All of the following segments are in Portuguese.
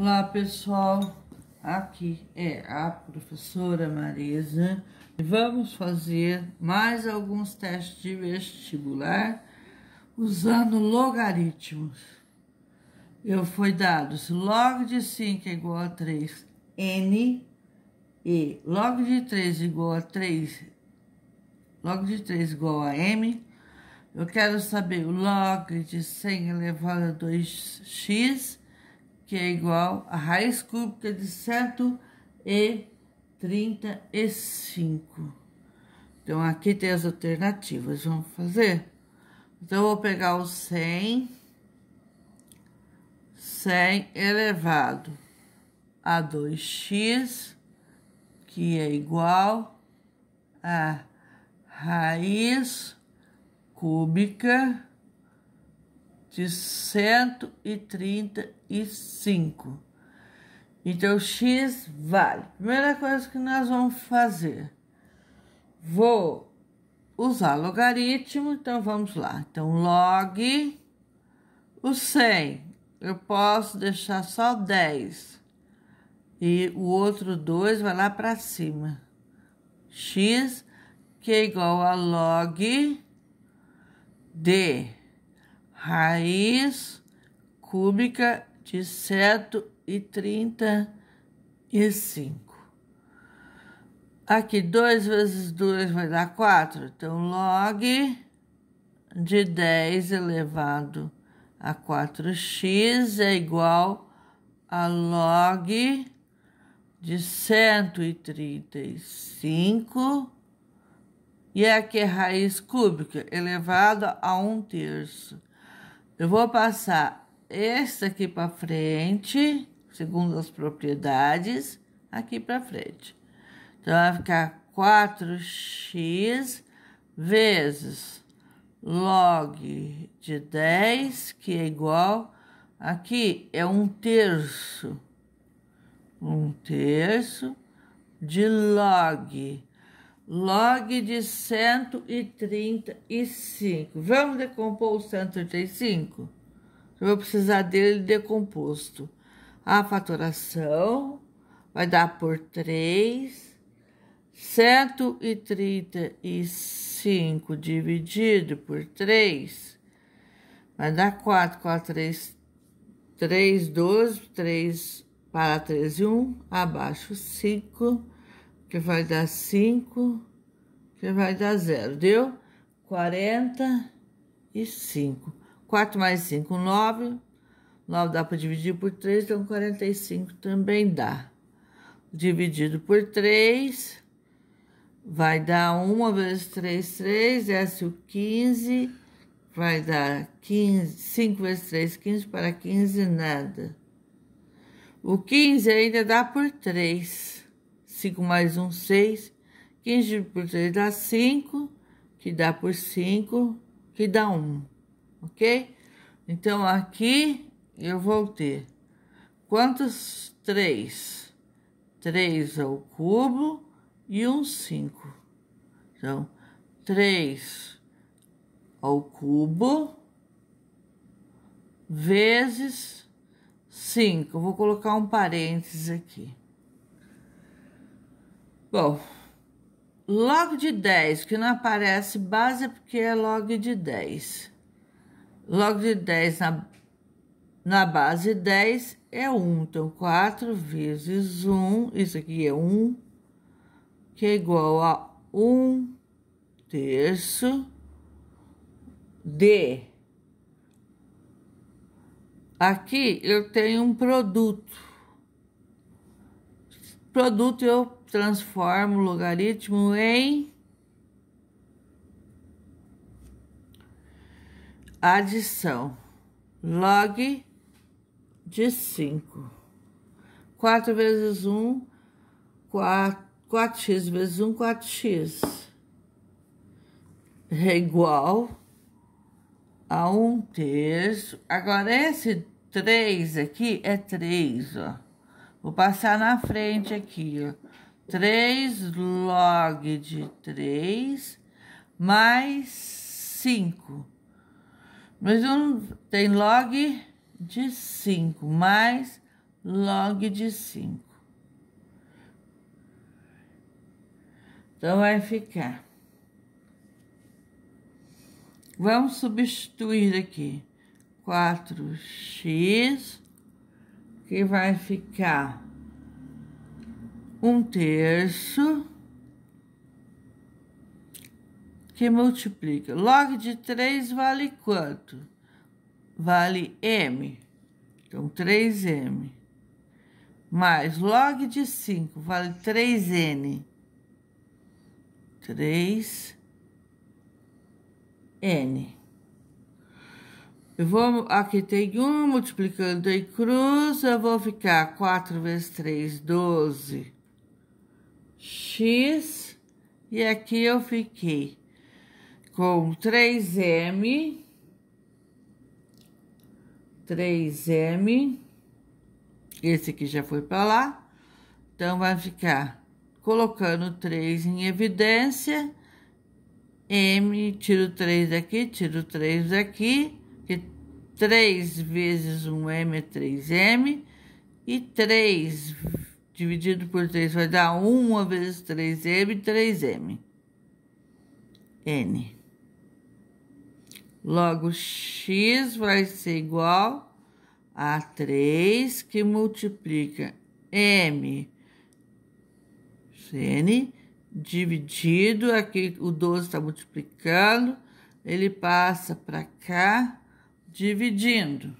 Olá pessoal, aqui é a professora Marisa. Vamos fazer mais alguns testes de vestibular usando logaritmos. Eu fui dado se log de 5 é igual a 3, n, e log de 3 igual a 3, log de 3 igual a m. Eu quero saber o log de 100 elevado a 2x que é igual à raiz cúbica de 135. Então, aqui tem as alternativas, vamos fazer? Então, eu vou pegar o 100, 100 elevado a 2x, que é igual a raiz cúbica de 135. Então, X vale. Primeira coisa que nós vamos fazer. Vou usar logaritmo, então vamos lá. Então, log o 100. Eu posso deixar só 10. E o outro 2 vai lá para cima. X, que é igual a log de raiz cúbica de cento e trinta e cinco. Aqui, dois vezes dois vai dar quatro. Então, log de dez elevado a quatro x é igual a log de cento e e cinco e aqui é raiz cúbica elevada a um terço. Eu vou passar esse aqui para frente, segundo as propriedades, aqui para frente. Então, vai ficar 4x vezes log de 10, que é igual... Aqui é um terço. Um terço de log log de 135. Vamos decompor o 135? Eu vou precisar dele decomposto. A fatoração vai dar por 3. 135 dividido por 3 vai dar 4. 4, 3, 3, 12, 3 para 13, 1. Abaixo, 5 que vai dar 5, que vai dar 0. Deu 45. 4 mais 5, 9. 9 dá para dividir por 3, então 45 também dá. Dividido por 3, vai dar 1 vezes 3, 3, desce o 15, vai dar 15, 5 vezes 3, 15, para 15, nada. O 15 ainda dá por 3. 5 mais 1, 6. 15 por 3 dá 5, que dá por 5, que dá 1, ok? Então, aqui eu vou ter quantos 3? 3 ao cubo e um 5. Então, 3 ao cubo vezes 5. Vou colocar um parênteses aqui. Bom, log de 10, que não aparece base é porque é log de 10. Log de 10 na, na base 10 é 1. Então, 4 vezes 1, isso aqui é 1, que é igual a 1 terço de. Aqui eu tenho um produto. Produto eu transforma o logaritmo em adição log de 5. 4 vezes 1, 4, 4x vezes 1, 4x. É igual a 1 terço. Agora, esse 3 aqui é 3, ó. Vou passar na frente aqui, ó. 3 log de 3 mais 5. Mas um, tem log de 5 mais log de 5. Então vai ficar. Vamos substituir aqui 4x, que vai ficar um terço que multiplica. Log de 3 vale quanto? Vale m. Então, 3m. Mais log de 5 vale 3n. 3n. Eu vou, aqui tem 1, um, multiplicando em cruz, eu vou ficar 4 vezes 3, 12 X, e aqui eu fiquei com 3M, 3M, esse aqui já foi para lá, então vai ficar colocando 3 em evidência, M, tiro 3 daqui, tiro 3 daqui, que 3 vezes 1M é 3M, e 3 dividido por 3 vai dar 1 vezes 3m, 3m. N. Logo, x vai ser igual a 3 que multiplica m cn dividido, aqui o 12 está multiplicando, ele passa para cá dividindo.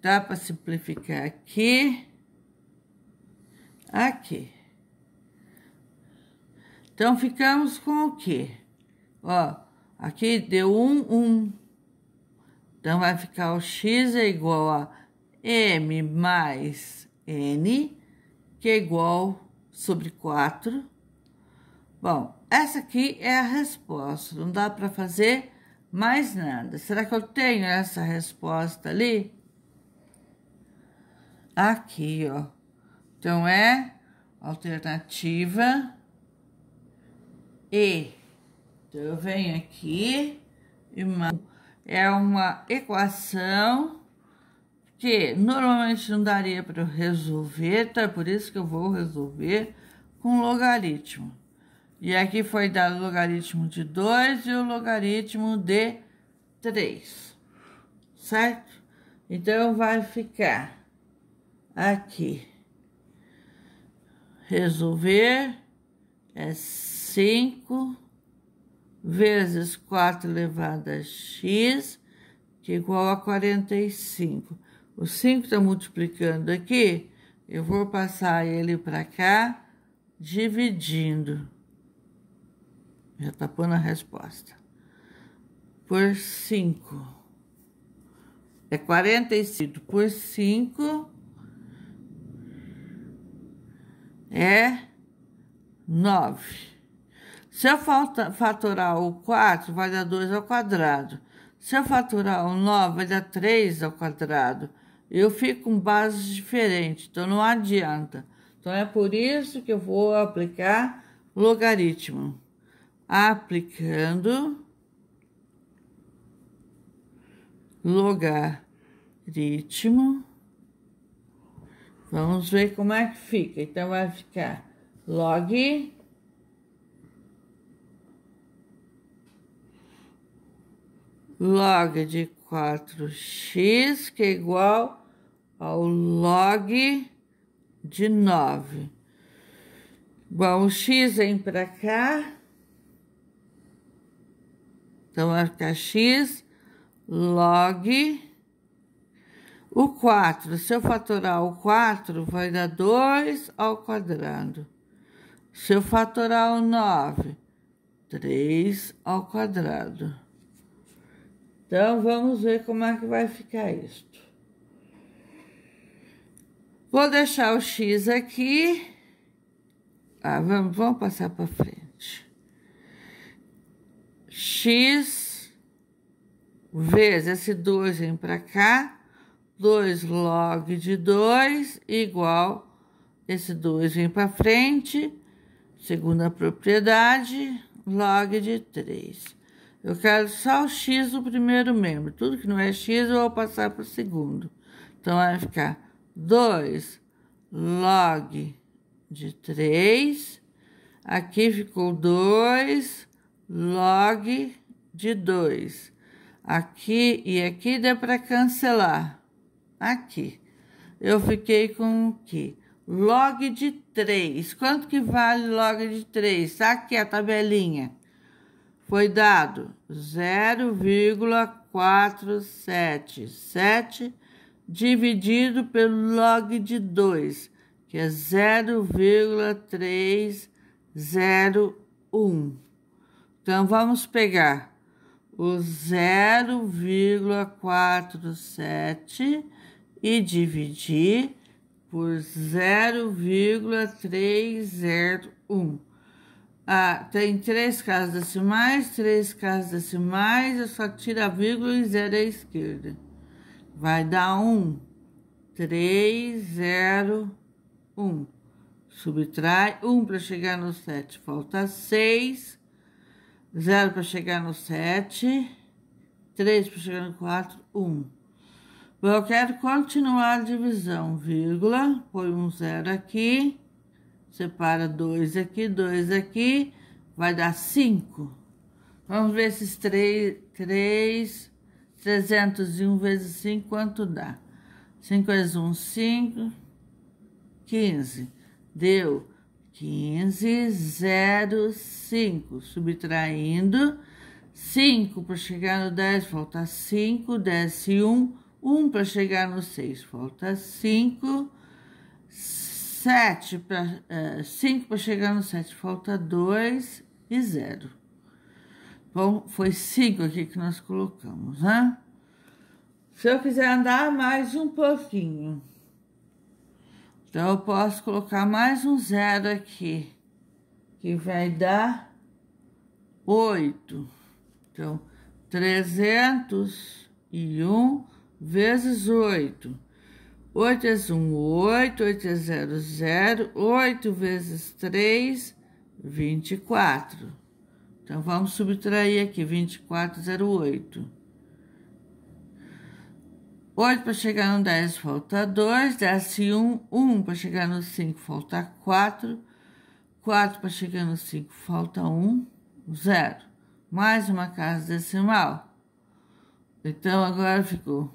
Dá para simplificar aqui aqui. Então, ficamos com o quê? Ó, aqui deu 1, 1. Então, vai ficar o x é igual a m mais n, que é igual sobre 4. Bom, essa aqui é a resposta. Não dá para fazer mais nada. Será que eu tenho essa resposta ali? Aqui, ó. Então, é alternativa E. Então, eu venho aqui e é uma equação que normalmente não daria para eu resolver, então é por isso que eu vou resolver com logaritmo. E aqui foi dado o logaritmo de 2 e o logaritmo de 3, certo? Então, vai ficar aqui resolver é 5 vezes 4 elevado a x, que é igual a 45. O 5 está multiplicando aqui, eu vou passar ele para cá, dividindo. Já está pondo a resposta. Por 5. É 45 por 5 é 9. Se eu fatorar o 4, vai dar 2 ao quadrado. Se eu fatorar o 9, vai dar 3 ao quadrado. Eu fico com bases diferentes, então não adianta. Então é por isso que eu vou aplicar logaritmo. Aplicando logaritmo Vamos ver como é que fica. Então, vai ficar log... Log de 4x, que é igual ao log de 9. Igual o x vem para cá. Então, vai ficar x log o 4, se eu fatorar o 4, vai dar 2 ao quadrado. Se eu fatorar o 9, 3 ao quadrado. Então, vamos ver como é que vai ficar isto. Vou deixar o x aqui. Ah, vamos, vamos passar para frente. X vezes esse 2 vem para cá 2 log de 2 igual, esse 2 vem para frente, segunda propriedade, log de 3. Eu quero só o x do primeiro membro, tudo que não é x eu vou passar para o segundo. Então, vai ficar 2 log de 3, aqui ficou 2 log de 2. Aqui e aqui dá para cancelar aqui. Eu fiquei com o quê? Log de 3. Quanto que vale log de 3? Tá aqui a tabelinha. Foi dado 0,477 dividido pelo log de 2, que é 0,301. Então, vamos pegar o 0,47 e dividir por 0,301. Ah, tem três casas decimais, três casas decimais, eu só tiro a vírgula e zero à esquerda. Vai dar 1, 3, 0, 1. Subtrai 1 para chegar no 7, falta 6, 0 para chegar no 7, 3 para chegar no 4, 1. Eu quero continuar a divisão, vírgula, põe um zero aqui, separa dois aqui, dois aqui, vai dar cinco. Vamos ver esses três, três, 301 vezes cinco, quanto dá? Cinco vezes um, cinco, quinze. Deu quinze, zero, cinco, subtraindo. Cinco, para chegar no dez, falta cinco, desce um, 1 para chegar no 6, falta 5. 7 para cinco 5 para é, chegar no 7, falta 2 e 0. Bom, foi 5 aqui que nós colocamos, né? Se eu quiser andar mais um pouquinho, então eu posso colocar mais um zero aqui, que vai dar 8. Então, 301 vezes 8. 8 é é vezes 1, 8. 8 vezes 0, 0. 8 vezes 3, 24. Então, vamos subtrair aqui, 24, 0, 8. 8 para chegar no 10 falta 2, desce 1, 1 para chegar no 5 falta 4, 4 para chegar no 5 falta 1, 0. Mais uma casa decimal. Então agora ficou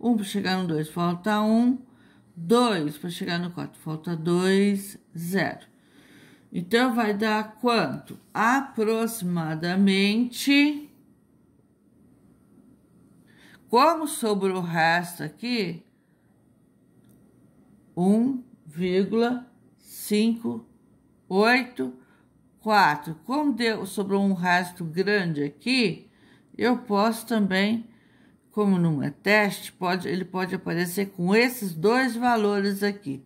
1 para chegar no 2, falta 1, 2 para chegar no 4, falta 2, 0. Então, vai dar quanto? Aproximadamente. Como sobrou o resto aqui, 1,584. Como deu, sobrou um resto grande aqui, eu posso também como não é teste, pode, ele pode aparecer com esses dois valores aqui.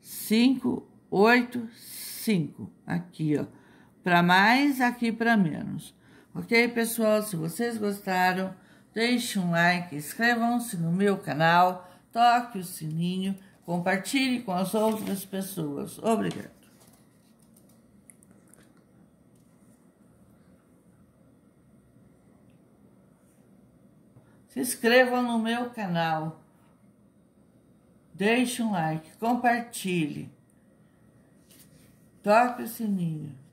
5, 8, 5. Aqui, ó. Para mais, aqui para menos. Ok, pessoal? Se vocês gostaram, deixe um like, inscrevam-se no meu canal, toque o sininho, compartilhe com as outras pessoas. Obrigada. Se inscreva no meu canal. Deixe um like, compartilhe. Toque o sininho.